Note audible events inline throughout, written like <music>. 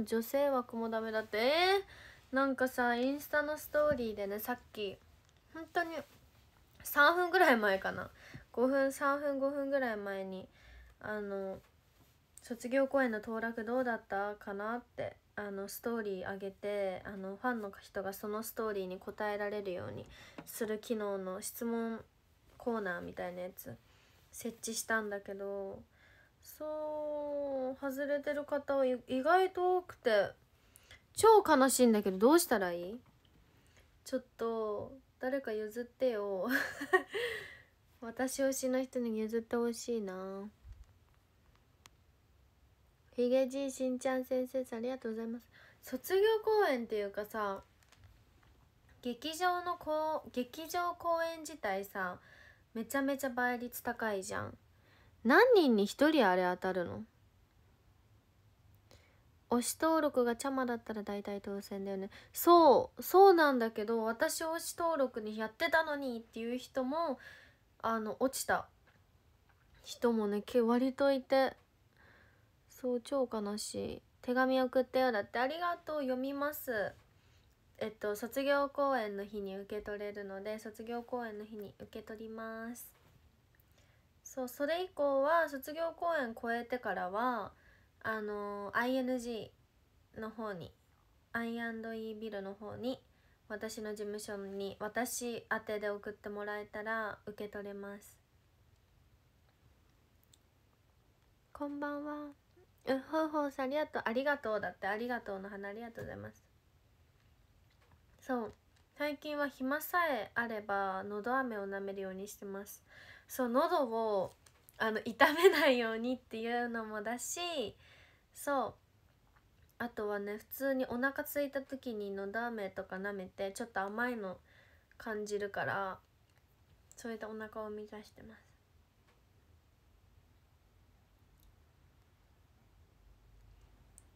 女性枠もダメだってえー、なんかさインスタのストーリーでねさっき本当に3分ぐらい前かな5分3分5分ぐらい前にあの卒業公演の当落どうだったかなってあのストーリー上げてあのファンの人がそのストーリーに答えられるようにする機能の質問コーナーみたいなやつ設置したんだけどそう外れてる方は意外と多くて超悲しいんだけどどうしたらいいちょっと誰か譲ってよ <laughs> 私推しの人に譲ってほしいなひげじいしんちゃん先生さんありがとうございます卒業公演っていうかさ劇場のこ劇場公演自体さめちゃめちゃ倍率高いじゃん何人に1人あれ当たるの推し登録がちゃまだったら大体当選だよねそうそうなんだけど私推し登録にやってたのにっていう人もあの落ちた人もね割といてそう超悲しい手紙送ったようだってありがとう読みますえっと卒業公演の日に受け取れるので卒業公演の日に受け取りますそうそれ以降は卒業公演超えてからはあの ING の方に I&E ビルの方に私の事務所に私宛てで送ってもらえたら受け取れますこんばんはうほうほうさんありがとうありがとうだってありがとうの花ありがとうございますそう最近は暇さえあればのど飴を舐めるようにしてますそう喉をあの痛めないようにっていうのもだしそうあとはね普通にお腹空いた時にのだ飴とか舐めてちょっと甘いの感じるからそれでお腹を満たしてます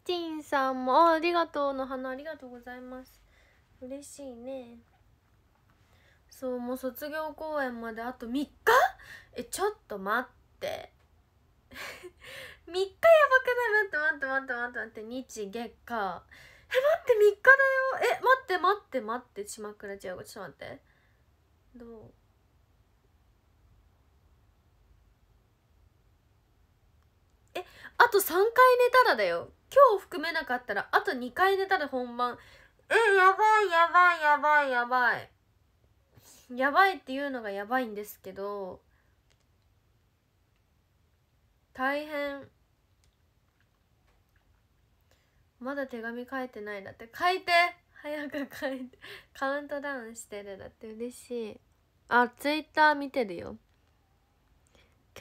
ティンさんもありがとうの花ありがとうございます嬉しいねそうもう卒業公演まであと3日えちょっと待って3日やばくない待って待って待って待って待って日月火え待って3日だよえ待って待って待って島倉千代子ちょっと待ってどうえあと3回寝たらだよ今日含めなかったらあと2回寝たら本番えやばいやばいやばいやばいやばいっていうのがやばいんですけど大変まだ手紙書いてないだって書いて早く書いてカウントダウンしてるだって嬉しいあツイッター見てるよ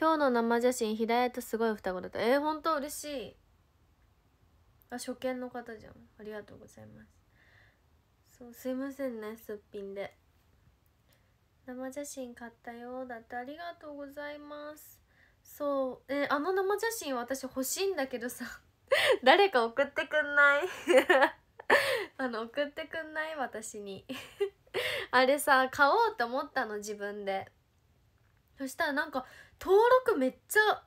今日の生写真平屋とすごい双子だったえー、本当嬉しいあ初見の方じゃんありがとうございますそうすいませんねすっぴんで生写真買ったよだってありがとうございますそうえー、あの生写真私欲しいんだけどさ <laughs> 誰か送ってくんない <laughs> あの送ってくんない私に <laughs> あれさ買おうと思ったの自分でそしたらなんか登録めっちゃ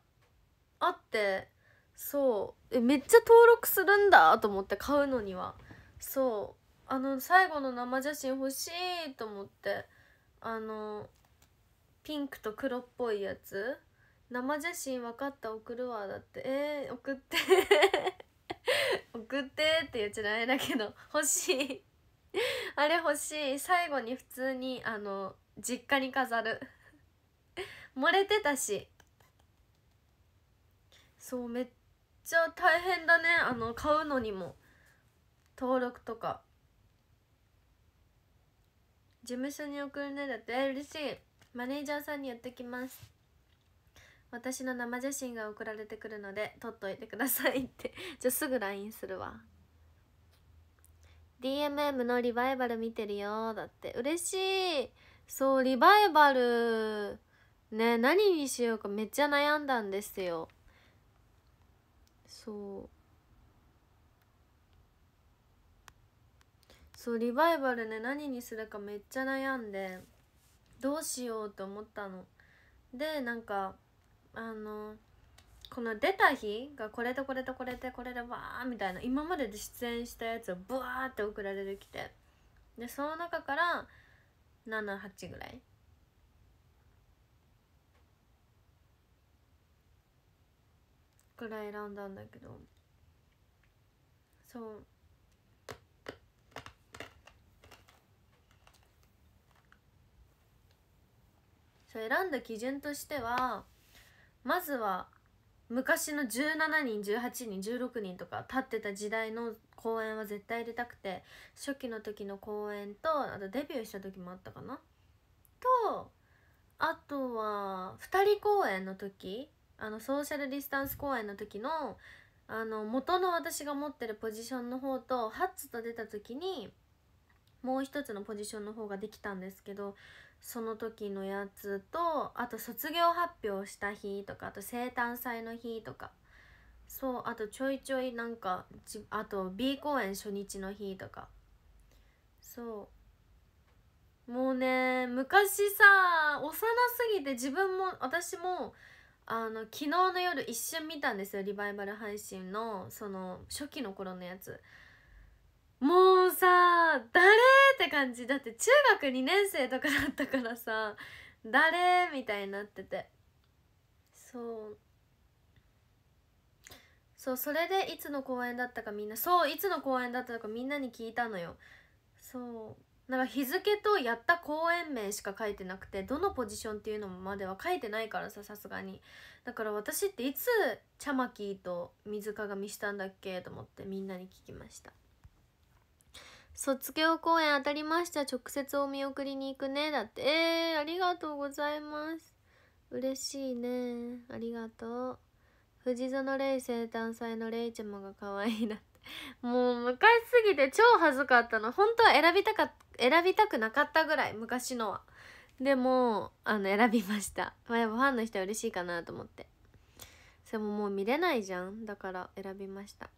あってそうえめっちゃ登録するんだと思って買うのにはそうあの最後の生写真欲しいと思ってあのピンクと黒っぽいやつ生写真分かった送るわだってえー、送って <laughs> 送ってって言っちゃダメだけど欲しいあれ欲しい最後に普通にあの実家に飾る漏れてたしそうめっちゃ大変だねあの買うのにも登録とか事務所に送るねだって嬉しいマネージャーさんにやってきます私の生写真が送られてくるので撮っといてくださいって <laughs> じゃすぐ LINE するわ DMM のリバイバル見てるよだって嬉しいそうリバイバルね何にしようかめっちゃ悩んだんですよそうそうリバイバルね何にするかめっちゃ悩んでどうしようと思ったのでなんかあのこの出た日がこれとこれとこれでこれでわーみたいな今までで出演したやつをブワーって送られてきてでその中から78ぐらいぐらい選んだんだけどそうそう選んだ基準としてはまずは昔の17人18人16人とか立ってた時代の公演は絶対入れたくて初期の時の公演とあとデビューした時もあったかなとあとは2人公演の時あのソーシャルディスタンス公演の時のあの元の私が持ってるポジションの方とハッツと出た時にもう一つのポジションの方ができたんですけどその時のやつとあと卒業発表した日とかあと生誕祭の日とかそうあとちょいちょいなんかあと B 公演初日の日とかそうもうね昔さ幼すぎて自分も私もあの昨日の夜一瞬見たんですよリバイバル配信のその初期の頃のやつもうさ誰って感じだって中学2年生とかだったからさ誰みたいになっててそうそうそれでいつの公演だったかみんなそういつの公演だったかみんなに聞いたのよそうなんか日付とやった公演名しか書いてなくてどのポジションっていうのまでは書いてないからささすがにだから私っていつチャマキーと水鏡したんだっけと思ってみんなに聞きました卒業公演当たりました直接お見送りに行くねだってえー、ありがとうございます嬉しいねありがとう藤園レ生誕祭のレイちゃまが可愛いなってもう昔すぎて超恥ずかったの本当は選びたか選びたくなかったぐらい昔のはでもあの選びました、まあ、やっぱファンの人は嬉しいかなと思ってそれももう見れないじゃんだから選びました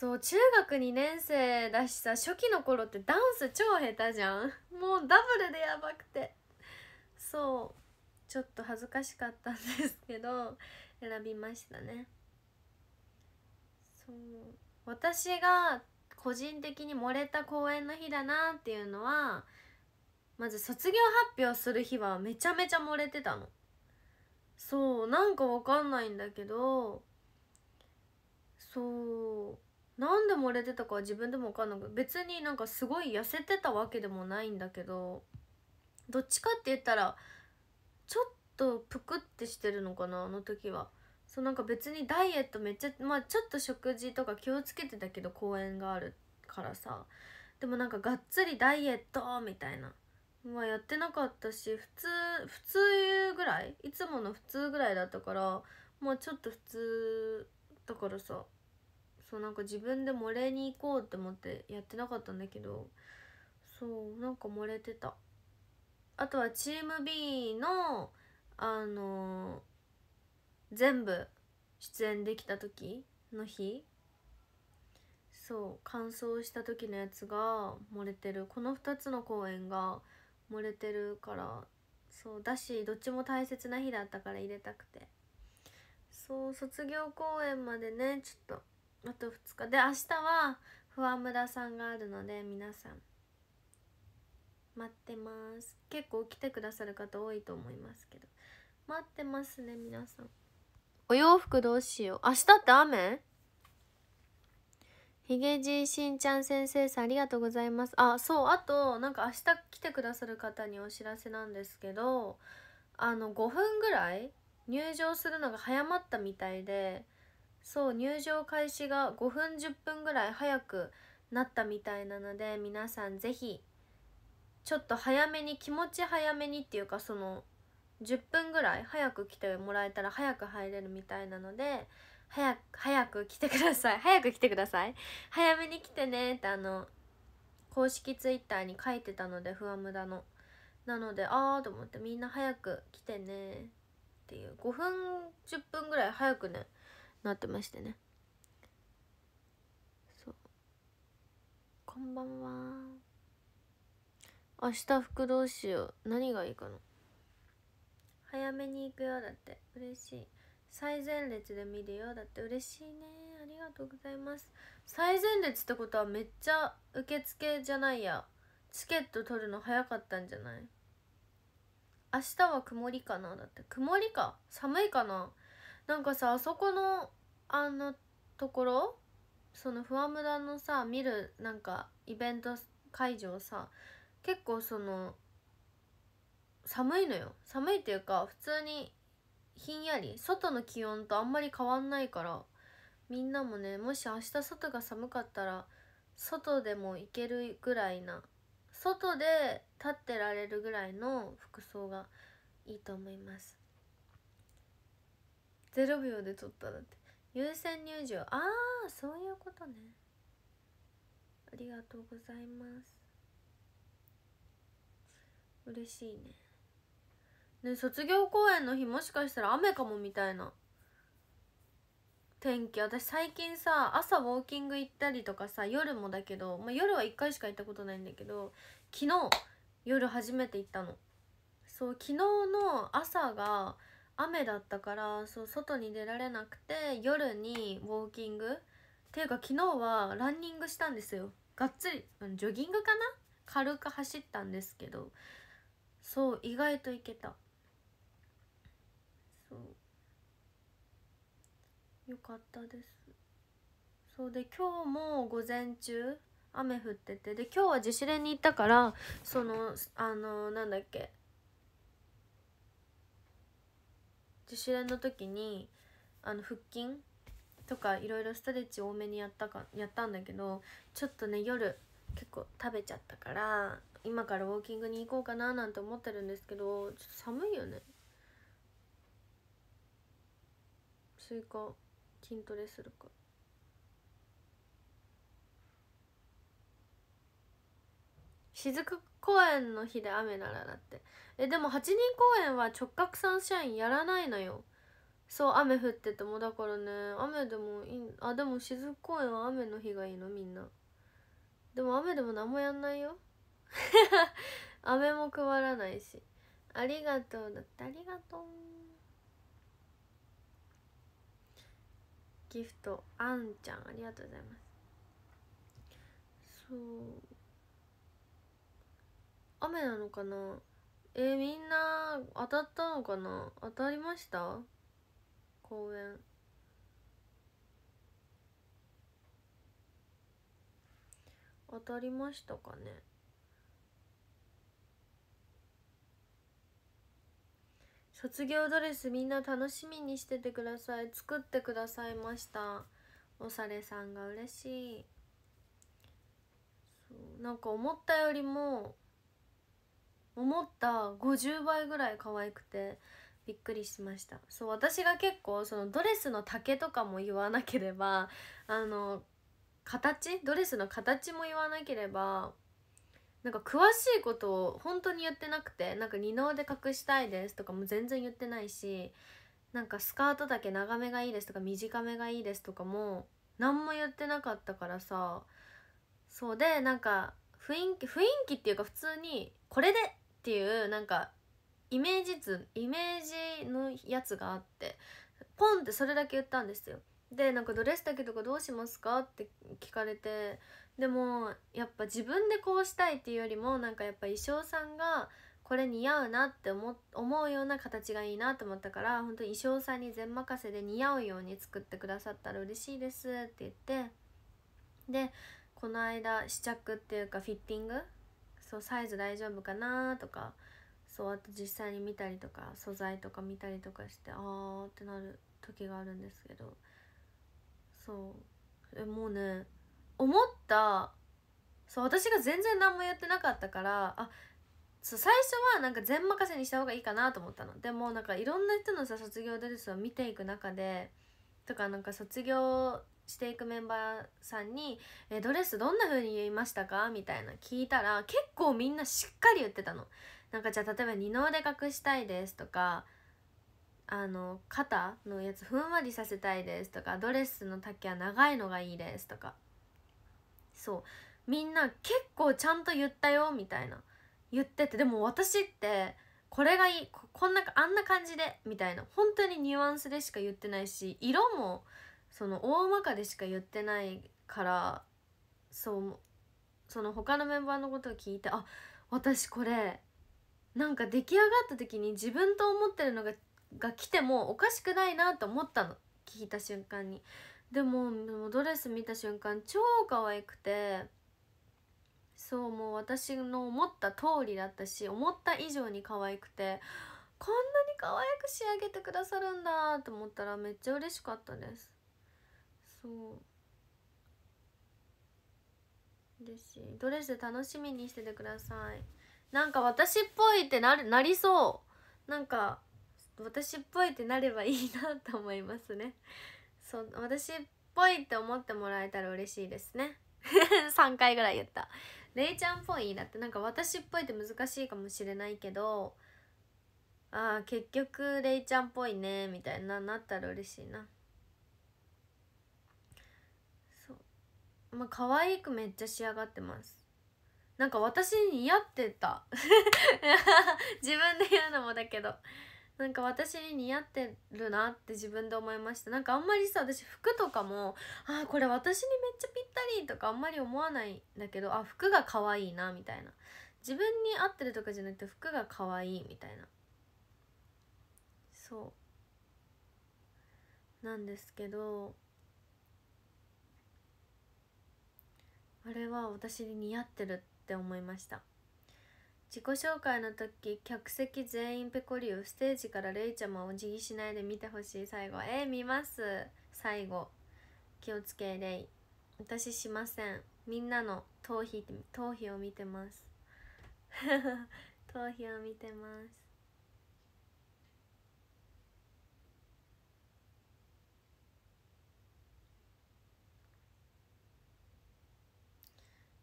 そう中学2年生だしさ初期の頃ってダンス超下手じゃんもうダブルでやばくてそうちょっと恥ずかしかったんですけど選びましたねそう私が個人的に漏れた公演の日だなっていうのはまず卒業発表する日はめちゃめちゃ漏れてたのそうなんかわかんないんだけどそうなんで漏れてたか自分でも分かんない別になんかすごい痩せてたわけでもないんだけどどっちかって言ったらちょっとぷくってしてるのかなあの時はそうなんか別にダイエットめっちゃまあちょっと食事とか気をつけてたけど公園があるからさでもなんかがっつりダイエットみたいなまあやってなかったし普通普通ぐらいいつもの普通ぐらいだったからまあちょっと普通だからさそうなんか自分で漏れに行こうって思ってやってなかったんだけどそうなんか漏れてたあとはチーム B のあのー、全部出演できた時の日そう完走した時のやつが漏れてるこの2つの公演が漏れてるからそうだしどっちも大切な日だったから入れたくてそう卒業公演までねちょっとあと2日で明日はふわむらさんがあるので皆さん待ってます結構来てくださる方多いと思いますけど待ってますね皆さんお洋服どうしよう明日って雨ひげじいしんちゃん先生さんありがとうございますあそうあとなんか明日来てくださる方にお知らせなんですけどあの5分ぐらい入場するのが早まったみたいでそう入場開始が5分10分ぐらい早くなったみたいなので皆さん是非ちょっと早めに気持ち早めにっていうかその10分ぐらい早く来てもらえたら早く入れるみたいなので早く早く来てください <laughs> 早く来てください早めに来てねってあの公式 twitter に書いてたので不安無駄のなのでああと思ってみんな早く来てねっていう5分10分ぐらい早くねなってましてねそうこんばんは明日服どうしよう何がいいかな早めに行くよだって嬉しい最前列で見るよだって嬉しいねありがとうございます最前列ってことはめっちゃ受付じゃないやチケット取るの早かったんじゃない明日は曇りかなだって曇りか寒いかななんかさあそこのあのところその不安ダのさ見るなんかイベント会場さ結構その寒いのよ寒いっていうか普通にひんやり外の気温とあんまり変わんないからみんなもねもし明日外が寒かったら外でも行けるぐらいな外で立ってられるぐらいの服装がいいと思います0秒で撮っただって優先入場ああそういうことねありがとうございます嬉しいねね卒業公演の日もしかしたら雨かもみたいな天気私最近さ朝ウォーキング行ったりとかさ夜もだけど、まあ、夜は1回しか行ったことないんだけど昨日夜初めて行ったのそう昨日の朝が雨だったからそう外に出られなくて夜にウォーキングっていうか昨日はランニングしたんですよがっつりジョギングかな軽く走ったんですけどそう意外といけたそうよかったですそうで今日も午前中雨降っててで今日は自主練に行ったからそのあのなんだっけ自主練の時にあの腹筋とかいろいろストレッチ多めにやったかやったんだけどちょっとね夜結構食べちゃったから今からウォーキングに行こうかななんて思ってるんですけどちょっと寒いよね追加筋トレするか静か公演の日で雨ならだってえでも8人公演は直角サンシャインやらないのよそう雨降っててもだからね雨でもいいあでも雫公園は雨の日がいいのみんなでも雨でも何もやんないよ <laughs> 雨も配らないしありがとうだってありがとうギフトあんちゃんありがとうございますそう雨なのかなえー、みんな当たったのかな当たりました公園当たりましたかね卒業ドレスみんな楽しみにしててください作ってくださいましたおされさんが嬉しいなんか思ったよりも思った50倍ぐらい可愛くてびっくりしましたそう私が結構そのドレスの丈とかも言わなければあの形ドレスの形も言わなければなんか詳しいことを本当に言ってなくてなんか二の腕隠したいですとかも全然言ってないしなんかスカートだけ長めがいいですとか短めがいいですとかも何も言ってなかったからさそうでなんか雰囲気雰囲気っていうか普通にこれでっていうなんかイメージ図イメージのやつがあってポンってそれだけ言ったんですよでなんかドレスだけとかどうしますかって聞かれてでもやっぱ自分でこうしたいっていうよりもなんかやっぱ衣装さんがこれ似合うなって思うような形がいいなと思ったから本当に衣装さんに全任せで似合うように作ってくださったら嬉しいですって言ってでこの間試着っていうかフィッティングそうサイズ大丈夫かなとかそうあと実際に見たりとか素材とか見たりとかしてあーってなる時があるんですけどそうえもうね思ったそう私が全然何もやってなかったからあそう最初はなんか全任せにした方がいいかなと思ったのでもなんかいろんな人のさ卒業ドレスを見ていく中でとかなんか卒業していくメンバーさんに「えドレスどんな風に言いましたか?」みたいな聞いたら結構みんなしっかり言ってたの。なんかじゃあ例えば二の腕隠したいですとかあの肩のやつふんわりさせたいですとかドレスの丈は長いのがいいですとかそうみんな結構ちゃんと言ったよみたいな言っててでも私ってこれがいいこんなあんな感じでみたいな本当にニュアンスでしか言ってないし色もその大まかでしか言ってないからそうその他のメンバーのことを聞いてあ私これなんか出来上がった時に自分と思ってるのがが来てもおかしくないなと思ったの聞いた瞬間にでもドレス見た瞬間超可愛くてそうもう私の思った通りだったし思った以上に可愛くてこんなに可愛く仕上げてくださるんだと思ったらめっちゃ嬉しかったですそうですいドレス楽しみにしててくださいなんか私っぽいってなるなりそうなんか私っぽいってなればいいなと思いますねそう私っぽいって思ってもらえたら嬉しいですね3 <laughs> 回ぐらい言った「れいちゃんっぽい」だってなんか私っぽいって難しいかもしれないけどああ結局れいちゃんっぽいねみたいななったら嬉しいなまあ可愛くめっちゃ仕上がってますなんか私に似合ってた <laughs> 自分で言うのもだけどなんか私に似合ってるなって自分で思いましたなんかあんまりさ私服とかもあこれ私にめっちゃぴったりとかあんまり思わないんだけどあ服が可愛いなみたいな自分に合ってるとかじゃなくて服が可愛いみたいなそうなんですけどこれは私に似合ってるって思いました自己紹介の時客席全員ペコリをステージからレイちゃまをお辞儀しないで見てほしい最後えー、見ます最後気をつけレイ私しませんみんなの頭皮頭皮を見てます <laughs> 頭皮を見てます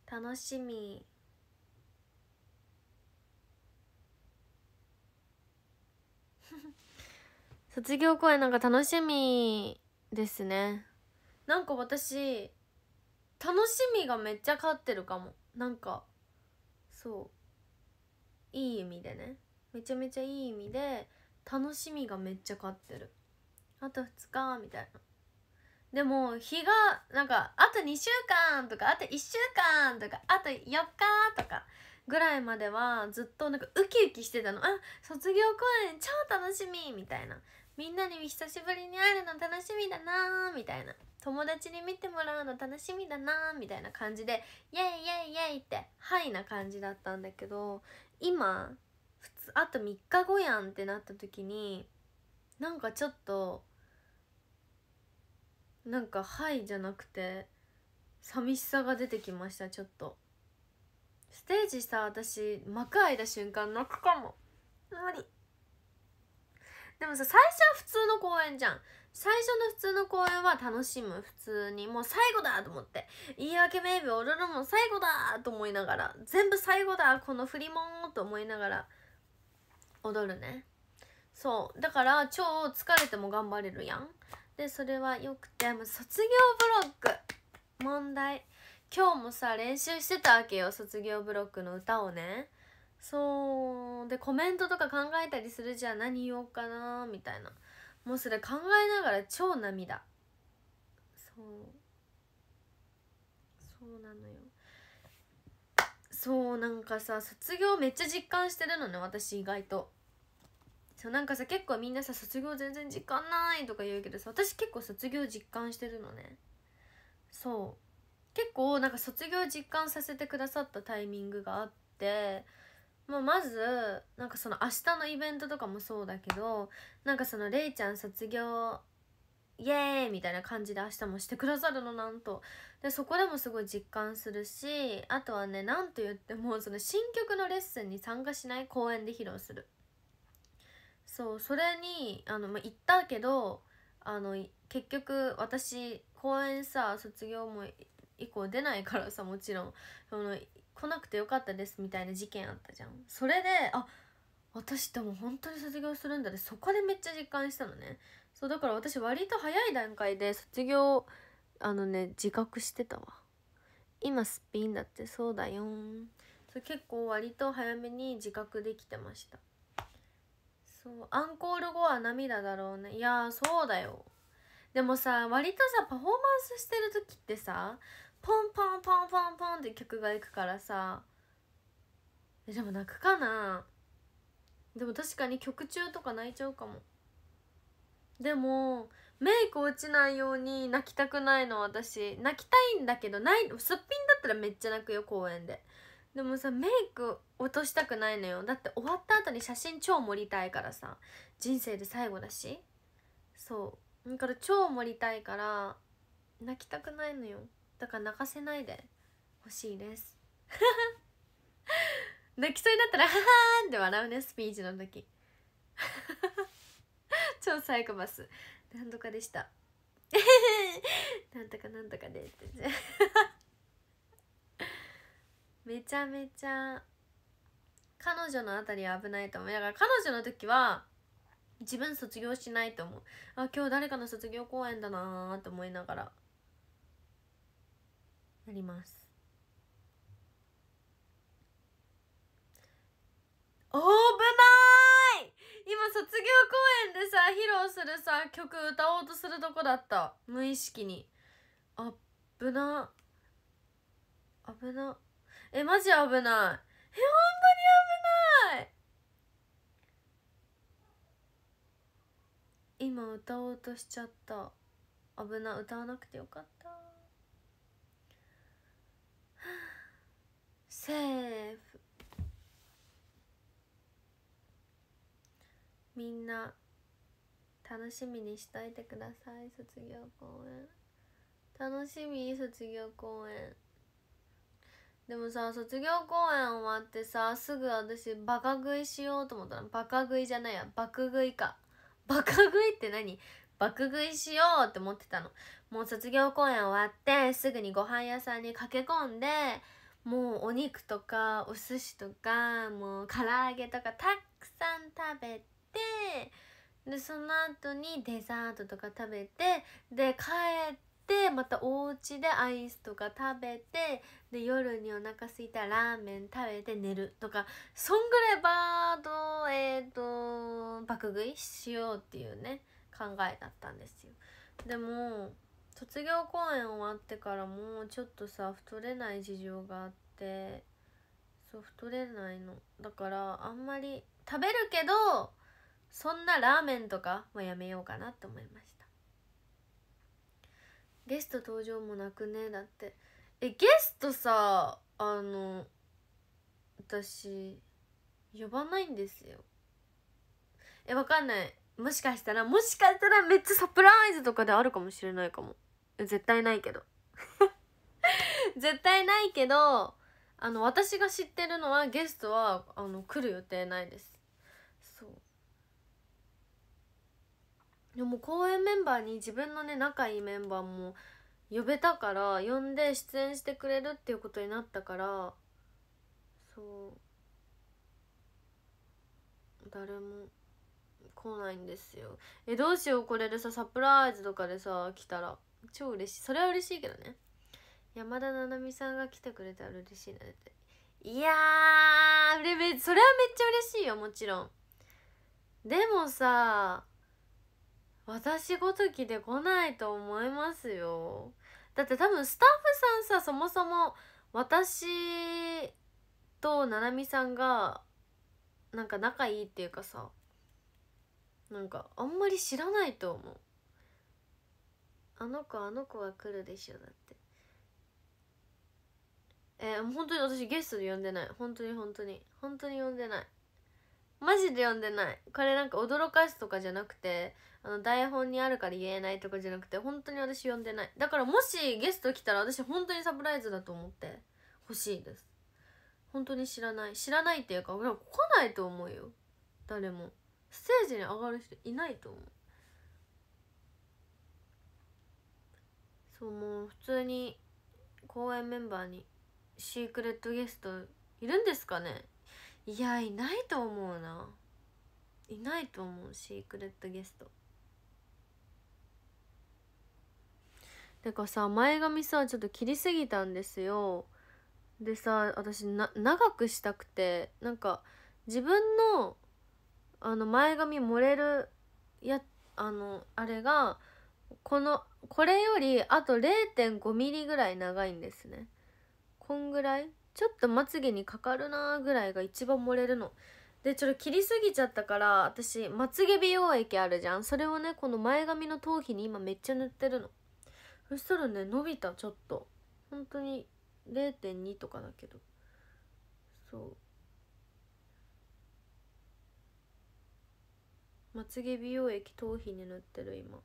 楽しみ <laughs> 卒業公演なんか楽しみですねなんか私楽しみがめっちゃ勝ってるかもなんかそういい意味でねめちゃめちゃいい意味で楽しみがめっちゃ勝ってるあと2日みたいなでも日がなんかあと2週間とかあと1週間とかあと4日とかぐらいまではずっとなんかウキウキしてたのあ卒業公演超楽しみみたいなみんなに久しぶりに会えるの楽しみだなーみたいな友達に見てもらうの楽しみだなーみたいな感じでイエイイエイイエイってハイな感じだったんだけど今あと3日後やんってなった時になんかちょっとなんか「はい」じゃなくて寂しさが出てきましたちょっとステージさ私幕開いた瞬間泣くかも無理でもさ最初は普通の公演じゃん最初の普通の公演は楽しむ普通にもう最後だと思って言い訳メイビー踊るも最後だと思いながら全部最後だこの振りもんと思いながら踊るねそうだから超疲れても頑張れるやんでそれはよくてもう卒業ブロック問題今日もさ練習してたわけよ卒業ブロックの歌をねそうでコメントとか考えたりするじゃん何言おうかなみたいなもうそれ考えながら超涙そうそうなのよそうなんかさ卒業めっちゃ実感してるのね私意外とそうなんかさ結構みんなさ卒業全然実感ないとか言うけどさ私結構卒業実感してるのねそう結構なんか卒業実感させてくださったタイミングがあってもうまずなんかその明日のイベントとかもそうだけどなんかそのれいちゃん卒業イエーイみたいな感じで明日もしてくださるのなんとでそこでもすごい実感するしあとはね何と言ってもその新曲のレッスンに参加しない公演で披露するそうそれにあの、まあ、行ったけどあの結局私公演さ卒業も以降出ないからさもちろんその来なくてよかったですみたいな事件あったじゃんそれであ私でも本当に卒業するんだってそこでめっちゃ実感したのねそうだから私割と早い段階で卒業あのね自覚してたわ今すっぴんだってそうだよそれ結構割と早めに自覚できてましたそうアンコール後は涙だろうねいやそうだよでもさ割とさパフォーマンスしてる時ってさポンポンポンポンポンって曲がいくからさえでも泣くかなでも確かに曲中とか泣いちゃうかもでもメイク落ちないように泣きたくないの私泣きたいんだけどないすっぴんだったらめっちゃ泣くよ公園ででもさメイク落としたくないのよだって終わった後に写真超盛りたいからさ人生で最後だしそうだから超盛りたいから泣きたくないのよだから泣かせないでほしいです <laughs> 泣きそうになったら「ははーン!」って笑うねスピーチの時 <laughs> 超サイコパスなんとかでした <laughs> なんとかなんとかでってめちゃめちゃ彼女のあたり危ないと思うだから彼女の時は自分卒業しないと思うあ今日誰かの卒業公演だなーと思いながらなります危ない今卒業公演でさ披露するさ曲歌おうとするとこだった無意識にあぶな危なえ、マジ危ない。え、本当に危ない今歌おうとしちゃった。危ない。歌わなくてよかった。<sighs> セーフ。みんな楽しみにしといてください卒業公演楽しみ卒業公演でもさ卒業公演終わってさすぐ私バカ食いしようと思ったらバカ食いじゃないや爆食いかバカ食いって何爆食いしようって思ってたのもう卒業公演終わってすぐにご飯屋さんに駆け込んでもうお肉とかお寿司とかもう唐揚げとかたくさん食べてでその後にデザートとか食べてで帰って。てまたお家でアイスとか食べてで夜にお腹すいたらラーメン食べて寝るとかそんぐらいバードえっ、ー、と爆食いしようっていうね考えだったんですよでも卒業公演終わってからもうちょっとさ太れない事情があってそう太れないのだからあんまり食べるけどそんなラーメンとかはやめようかなって思いましたゲスト登場もなくねだってえゲストさあの私呼ばないんですよえわかんないもしかしたらもしかしたらめっちゃサプライズとかであるかもしれないかも絶対ないけど <laughs> 絶対ないけどあの私が知ってるのはゲストはあの来る予定ないですでも公演メンバーに自分のね仲いいメンバーも呼べたから呼んで出演してくれるっていうことになったからそう誰も来ないんですよえどうしようこれでさサプライズとかでさ来たら超嬉しいそれは嬉しいけどね山田七海さんが来てくれたら嬉しいなっていやーそれはめっちゃ嬉しいよもちろんでもさ私ごときで来ないと思いますよだって多分スタッフさんさそもそも私と菜なさんがなんか仲いいっていうかさなんかあんまり知らないと思うあの子あの子は来るでしょだってえー、本当に私ゲストで呼んでない本当に本当に本当に呼んでないマジで呼んでないこれなんか驚かすとかじゃなくてあの台本にあるから言えないとかじゃなくて本当に私呼んでないだからもしゲスト来たら私本当にサプライズだと思ってほしいです本当に知らない知らないっていうか俺来ないと思うよ誰もステージに上がる人いないと思うそうもう普通に公演メンバーにシークレットゲストいるんですかねいやいないと思うないないと思うシークレットゲストてかさ前髪さちょっと切りすぎたんですよでさ私長くしたくてなんか自分のあの前髪盛れるやあのあれがこのこれよりあと 0.5mm ぐらい長いんですねこんぐらいちょっとまつげにかかるなぐらいが一番盛れるのでちょっと切りすぎちゃったから私まつげ美容液あるじゃんそれをねこの前髪の頭皮に今めっちゃ塗ってるのそしたらね伸びたちょっと本当に0.2とかだけどそうまつげ美容液頭皮に塗ってる今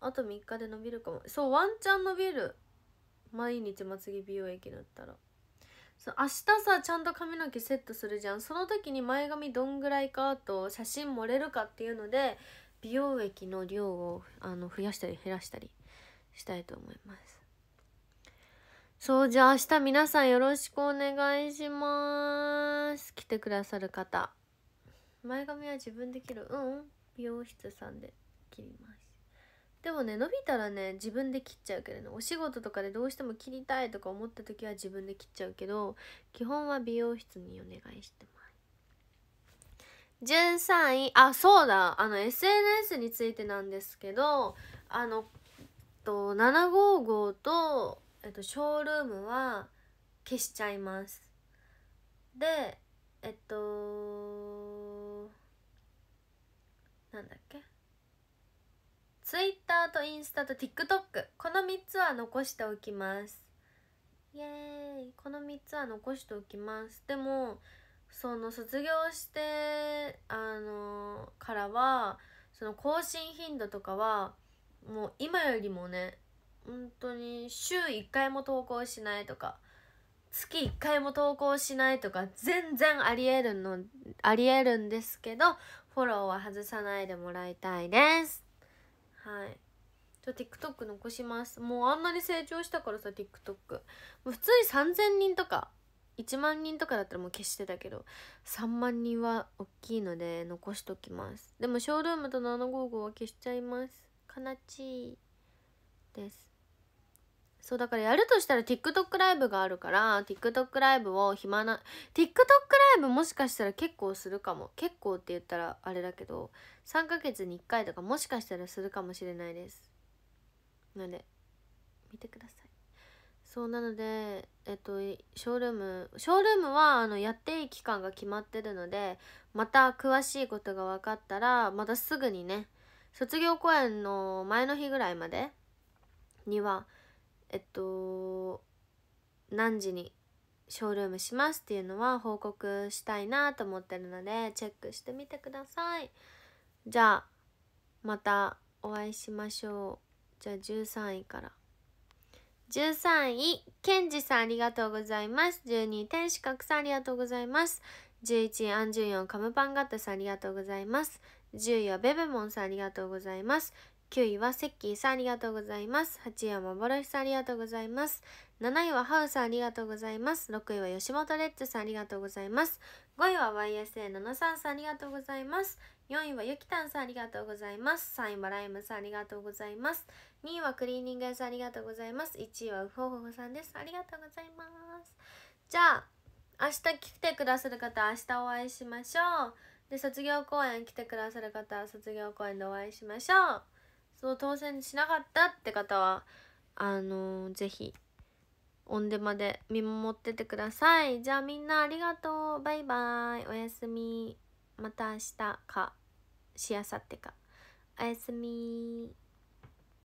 あと3日で伸びるかもそうワンチャン伸びる毎日まつげ美容液塗ったらそう明日さちゃんと髪の毛セットするじゃんその時に前髪どんぐらいかと写真盛れるかっていうので美容液の量をあの増やしたり減らしたりしたいと思います。そう、じゃあ明日皆さんよろしくお願いします。来てくださる方。前髪は自分で切る。うん。美容室さんで切ります。でもね、伸びたらね、自分で切っちゃうけどね、お仕事とかでどうしても切りたいとか思った時は自分で切っちゃうけど、基本は美容室にお願いしてます。13位あそうだあの SNS についてなんですけどあのと755と、えっと、ショールームは消しちゃいますでえっとなんだっけツイッターとインスタと TikTok この3つは残しておきますイエーイこの3つは残しておきますでもその卒業してあのからはその更新頻度とかはもう今よりもね本当に週1回も投稿しないとか月1回も投稿しないとか全然ありえるのありえるんですけどフォローは外さないでもらいたいですはいちょ TikTok 残しますもうあんなに成長したからさ TikTok もう普通に3000人とか1万人とかだったらもう消してたけど3万人は大きいので残しときますでもショールームと755は消しちゃいます悲ですそうだからやるとしたら TikTok ライブがあるから TikTok ライブを暇な TikTok ライブもしかしたら結構するかも結構って言ったらあれだけど3ヶ月に1回とかもしかしたらするかもしれないですなんで見てくださいそうなのでえっとショールームショールームはあのやっていい期間が決まってるのでまた詳しいことが分かったらまたすぐにね卒業公演の前の日ぐらいまでにはえっと何時にショールームしますっていうのは報告したいなと思ってるのでチェックしてみてくださいじゃあまたお会いしましょうじゃあ13位から13位ケンジさんありがとうございます12位天使閣さんありがとうございます11位アンジュヨンカムパンガットさんありがとうございます10位はベベモンさんありがとうございます。9位はセッキーさんありがとうございます。8位は幻さんありがとうございます。7位はハウさんありがとうございます。6位は吉本レッツさんありがとうございます。5位は YSA73 さんありがとうございます。4位はゆきたんさんありがとうございます。3位はライムさんありがとうございます。2位はクリーニング屋さんありがとうございます。1位はウホホホさんです。ありがとうございます。じゃあ、明日来てくださる方、明日お会いしましょう。で卒業公演来てくださる方は卒業公演でお会いしましょうその当選しなかったって方はあのー、ぜひオンデマで見守っててくださいじゃあみんなありがとうバイバイおやすみまた明日かしあさってかおやすみ